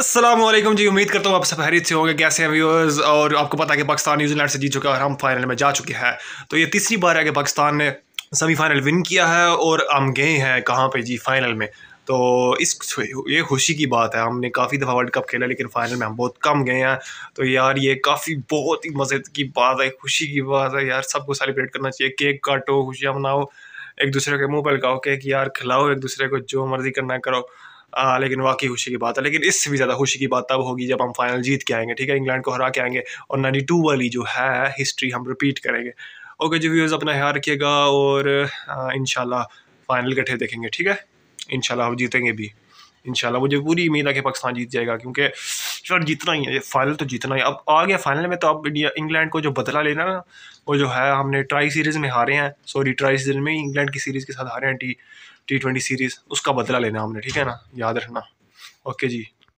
असलम जी उम्मीद करता हूँ आप सब हैरियत से होंगे कैसे हैं व्यूअर्स और आपको पता है कि पाकिस्तान न्यूजीलैंड से जीत चुका है और हम फाइनल में जा चुके हैं तो ये तीसरी बार है कि पाकिस्तान ने सेमीफाइनल विन किया है और हम गए हैं कहाँ पे जी फाइनल में तो इस ये खुशी की बात है हमने काफ़ी दफ़ा वर्ल्ड कप खेला लेकिन फाइनल में हम बहुत कम गए हैं तो यार ये काफ़ी बहुत ही मज़े की बात है खुशी की बात है यार सबको सेलिब्रेट करना चाहिए केक काटो खुशियाँ मनाओ एक दूसरे के मुँह पर लगाओ केक यार खिलाओ एक दूसरे को जो मर्ज़ी करना करो आ, लेकिन वाकई खुशी की बात है लेकिन इससे भी ज़्यादा खुशी की बात तब होगी जब हम फाइनल जीत के आएंगे ठीक है इंग्लैंड को हरा के आएंगे और नाइन्टी टू वाली जो है हिस्ट्री हम रिपीट करेंगे ओके जो व्यूज़ अपना ख्याल रखिएगा और इन फाइनल गठे देखेंगे ठीक है इन हम जीतेंगे भी इन मुझे पूरी उम्मीद है कि पाकिस्तान जीत जाएगा क्योंकि एक्स्ट्रा जीतना ही है ये फाइनल तो जीतना ही अब आ गया फाइनल में तो अब इंडिया इंग्लैंड को जो बदला लेना ना वो जो है हमने ट्राई सीरीज़ में हारे हैं सॉरी ट्राई सीरीज में इंग्लैंड की सीरीज़ के साथ हारे हैं टी टी ट्वेंटी सीरीज़ उसका बदला लेना हमने ठीक है ना याद रखना ओके जी